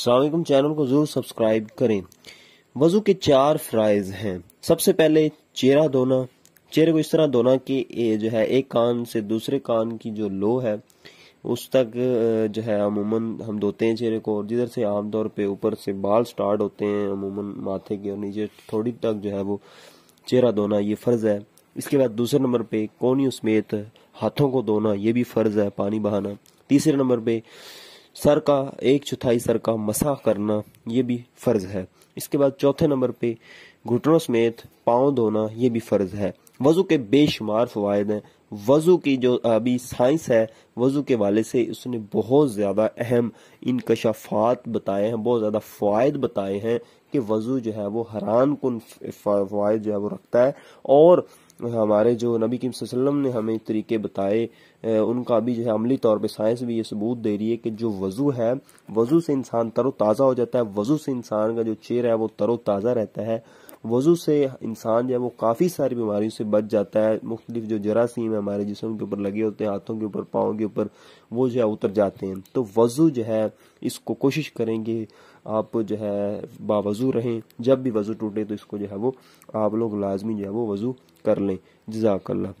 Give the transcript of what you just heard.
सलामकुम चैनल को ज़रूर सब्सक्राइब करें वज़ू के चार फ्राइज हैं सबसे पहले चेहरा धोना चेहरे को इस तरह धोना कि जो है एक कान से दूसरे कान की जो लो है उस तक जो है अमूमन हम धोते हैं चेहरे को और जिधर से आमतौर पे ऊपर से बाल स्टार्ट होते हैं अमूमन माथे के और नीचे थोड़ी तक जो है वो चेहरा धोना ये फ़र्ज़ है इसके बाद दूसरे नंबर पे कोनी समेत हाथों को धोना ये भी फ़र्ज़ है पानी बहाना तीसरे नंबर पे सर का एक चौथाई सर का मसा करना ये भी फ़र्ज़ है इसके बाद चौथे नंबर पे घुटनों समेत पाँव धोना ये भी फ़र्ज़ है वज़ू के बेशुमार फवायद हैं वज़ू की जो अभी साइंस है वज़ू के वाले से उसने बहुत ज़्यादा अहम इनकशाफात बताए हैं बहुत ज़्यादा फवायद बताए हैं कि वज़ू जो है वो हरान कन फवायद जो है वो रखता है और हमारे जो नबी किम वसल्लम ने हमें तरीके बताए उनका भी जो है अमली तौर पे साइंस भी ये सबूत दे रही है कि जो वज़ू है वज़ू से इंसान तरोताज़ा हो जाता है वज़ू से इंसान का जो चेहरा है वो तरोताज़ा रहता है वज़ू से इंसान जो है वो काफ़ी सारी बीमारियों से बच जाता है मुख्तलिफ जो जरासीम है हमारे जिसम के ऊपर लगे होते हैं हाथों के ऊपर पाँव के ऊपर वो जो है उतर जाते हैं तो वज़ू जो है इसको कोशिश करेंगे आप जो है बावज़ू रहें जब भी वज़ू टूटे तो इसको जो है वो आप लोग लाजमी जो है वो वज़ू कर लें जजाकल्ला